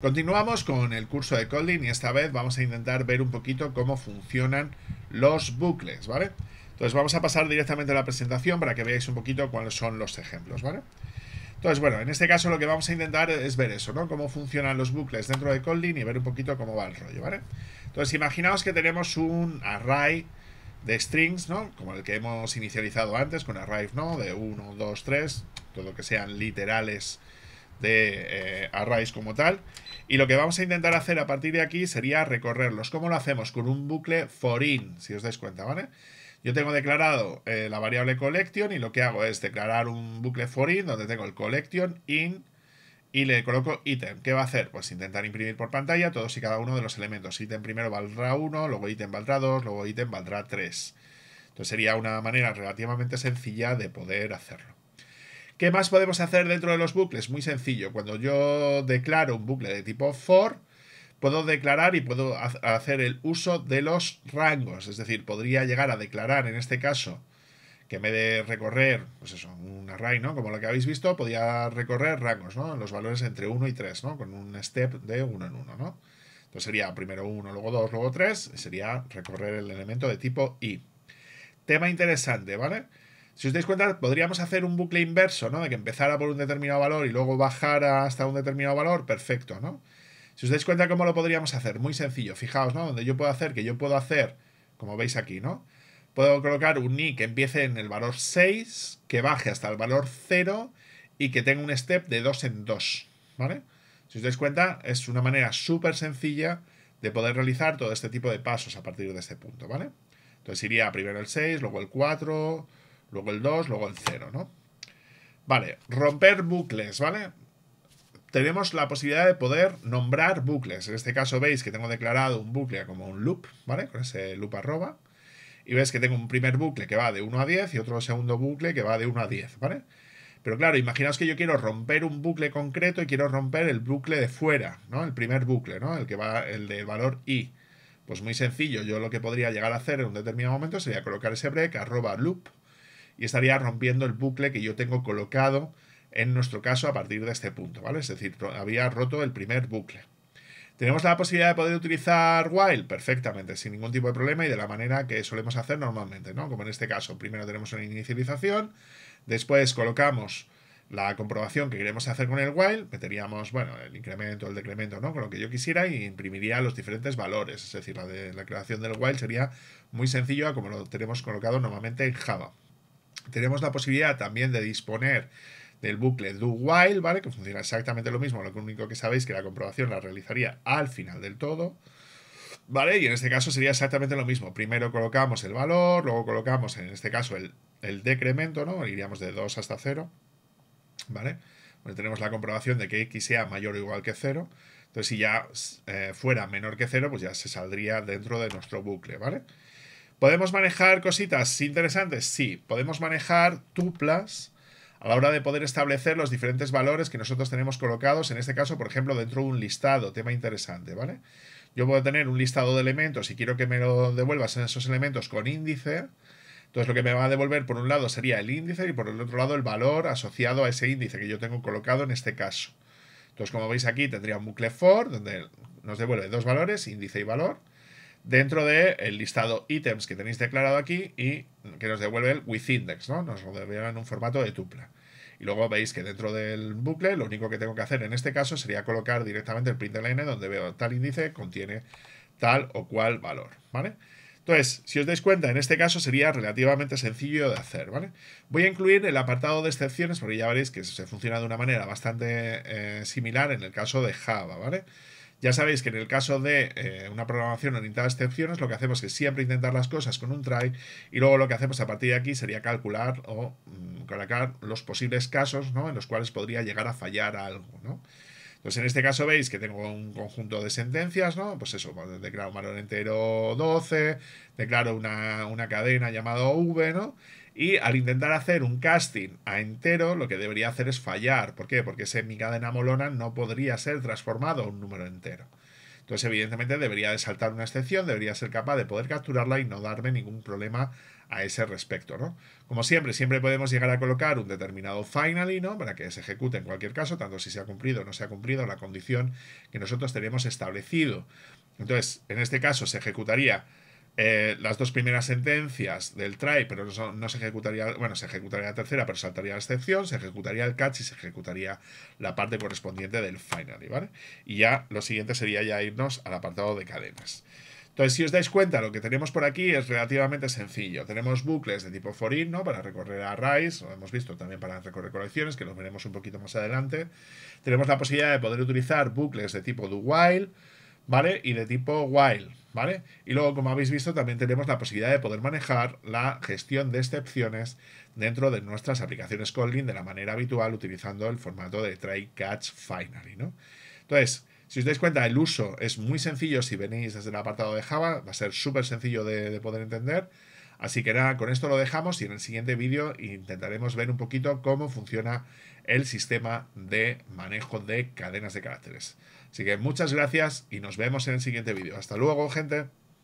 Continuamos con el curso de Kotlin y esta vez vamos a intentar ver un poquito cómo funcionan los bucles, ¿vale? Entonces vamos a pasar directamente a la presentación para que veáis un poquito cuáles son los ejemplos, ¿vale? Entonces, bueno, en este caso lo que vamos a intentar es ver eso, ¿no? Cómo funcionan los bucles dentro de Kotlin y ver un poquito cómo va el rollo, ¿vale? Entonces, imaginaos que tenemos un array de strings, ¿no? Como el que hemos inicializado antes con array, ¿no? De 1, 2, 3, todo lo que sean literales, de eh, arrays como tal. Y lo que vamos a intentar hacer a partir de aquí sería recorrerlos. ¿Cómo lo hacemos? Con un bucle for in, si os dais cuenta, ¿vale? Yo tengo declarado eh, la variable collection y lo que hago es declarar un bucle for in donde tengo el collection in y le coloco Item, ¿Qué va a hacer? Pues intentar imprimir por pantalla todos y cada uno de los elementos. Ítem primero valdrá 1, luego item valdrá 2, luego item valdrá 3. Entonces sería una manera relativamente sencilla de poder hacerlo. ¿Qué más podemos hacer dentro de los bucles? Muy sencillo. Cuando yo declaro un bucle de tipo for, puedo declarar y puedo hacer el uso de los rangos. Es decir, podría llegar a declarar en este caso que me de recorrer, pues eso, un array, ¿no? Como lo que habéis visto, podía recorrer rangos, ¿no? Los valores entre 1 y 3, ¿no? Con un step de 1 en 1, ¿no? Entonces sería primero 1, luego 2, luego 3, sería recorrer el elemento de tipo i. Tema interesante, ¿vale? si os dais cuenta, podríamos hacer un bucle inverso, ¿no? De que empezara por un determinado valor y luego bajara hasta un determinado valor, perfecto, ¿no? Si os dais cuenta cómo lo podríamos hacer, muy sencillo, fijaos, ¿no? Donde yo puedo hacer, que yo puedo hacer, como veis aquí, ¿no? Puedo colocar un i que empiece en el valor 6, que baje hasta el valor 0 y que tenga un step de 2 en 2, ¿vale? Si os dais cuenta, es una manera súper sencilla de poder realizar todo este tipo de pasos a partir de este punto, ¿vale? Entonces iría primero el 6, luego el 4, luego el 2, luego el 0, ¿no? Vale, romper bucles, ¿vale? Tenemos la posibilidad de poder nombrar bucles. En este caso veis que tengo declarado un bucle como un loop, ¿vale? Con ese loop arroba. Y veis que tengo un primer bucle que va de 1 a 10 y otro segundo bucle que va de 1 a 10, ¿vale? Pero claro, imaginaos que yo quiero romper un bucle concreto y quiero romper el bucle de fuera, ¿no? El primer bucle, ¿no? El que va, el del valor i. Pues muy sencillo, yo lo que podría llegar a hacer en un determinado momento sería colocar ese break arroba loop y estaría rompiendo el bucle que yo tengo colocado en nuestro caso a partir de este punto, ¿vale? Es decir, había roto el primer bucle. ¿Tenemos la posibilidad de poder utilizar while? Perfectamente, sin ningún tipo de problema y de la manera que solemos hacer normalmente, ¿no? Como en este caso, primero tenemos una inicialización, después colocamos la comprobación que queremos hacer con el while, meteríamos, bueno, el incremento, el decremento, ¿no? Con lo que yo quisiera y imprimiría los diferentes valores, es decir, la, creación del while sería muy sencilla, como lo tenemos colocado normalmente en Java tenemos la posibilidad también de disponer del bucle do while, ¿vale? Que funciona exactamente lo mismo, lo único que sabéis que la comprobación la realizaría al final del todo. ¿Vale? Y en este caso sería exactamente lo mismo. Primero colocamos el valor, luego colocamos, en este caso, el, decremento, ¿no? Iríamos de 2 hasta 0, ¿vale? tenemos la comprobación de que x sea mayor o igual que 0. Entonces, si ya eh, fuera menor que 0, pues ya se saldría dentro de nuestro bucle, ¿vale? vale ¿Podemos manejar cositas interesantes? Sí, podemos manejar tuplas a la hora de poder establecer los diferentes valores que nosotros tenemos colocados, en este caso, por ejemplo, dentro de un listado, tema interesante, ¿vale? Yo puedo tener un listado de elementos y quiero que me lo devuelvas en esos elementos con índice. Entonces lo que me va a devolver por un lado sería el índice y por el otro lado el valor asociado a ese índice que yo tengo colocado en este caso. Entonces como veis aquí tendría un bucle for donde nos devuelve dos valores, índice y valor dentro del listado ítems que tenéis declarado aquí y que nos devuelve el with index, ¿no? Nos lo devuelve en un formato de tupla. Y luego veis que dentro del bucle lo único que tengo que hacer en este caso sería colocar directamente el println donde veo tal índice contiene tal o cual valor, ¿vale? Entonces, si os dais cuenta, en este caso sería relativamente sencillo de hacer, ¿vale? Voy a incluir el apartado de excepciones porque ya veréis que se funciona de una manera bastante eh, similar en el caso de Java, ¿vale? vale ya sabéis que en el caso de eh, una programación orientada a excepciones, lo que hacemos es siempre intentar las cosas con un try y luego lo que hacemos a partir de aquí sería calcular o mm, colocar los posibles casos ¿no? en los cuales podría llegar a fallar algo. ¿no? Entonces, en este caso veis que tengo un conjunto de sentencias, ¿no? Pues eso, pues, declaro un valor entero 12, declaro una, una cadena llamada V, ¿no? Y al intentar hacer un casting a entero, lo que debería hacer es fallar. ¿Por qué? Porque ese mi cadena molona no podría ser transformado a un número entero. Entonces, evidentemente, debería de saltar una excepción, debería ser capaz de poder capturarla y no darme ningún problema a ese respecto, ¿no? Como siempre, siempre podemos llegar a colocar un determinado finally, ¿no? Para que se ejecute en cualquier caso, tanto si se ha cumplido o no se ha cumplido la condición que nosotros tenemos establecido. Entonces, en este caso, se ejecutaría eh, las dos primeras sentencias del try, pero no, se ejecutaría, bueno, se ejecutaría la tercera, pero saltaría la excepción, se ejecutaría el catch y se ejecutaría la parte correspondiente del finally, ¿vale? Y ya lo siguiente sería ya irnos al apartado de cadenas. Entonces, si os dais cuenta, lo que tenemos por aquí es relativamente sencillo. Tenemos bucles de tipo for in, ¿no? Para recorrer arrays, lo hemos visto también para recorrer colecciones, que lo veremos un poquito más adelante. Tenemos la posibilidad de poder utilizar bucles de tipo do while, ¿vale? Y de tipo while, ¿vale? Y luego, como habéis visto, también tenemos la posibilidad de poder manejar la gestión de excepciones dentro de nuestras aplicaciones Kotlin de la manera habitual utilizando el formato de try, catch, finally, ¿no? Entonces, si os dais cuenta, el uso es muy sencillo si venís desde el apartado de Java, va a ser súper sencillo de, de poder entender. Así que nada, con esto lo dejamos y en el siguiente vídeo intentaremos ver un poquito cómo funciona el sistema de manejo de cadenas de caracteres. Así que muchas gracias y nos vemos en el siguiente vídeo. Hasta luego, gente.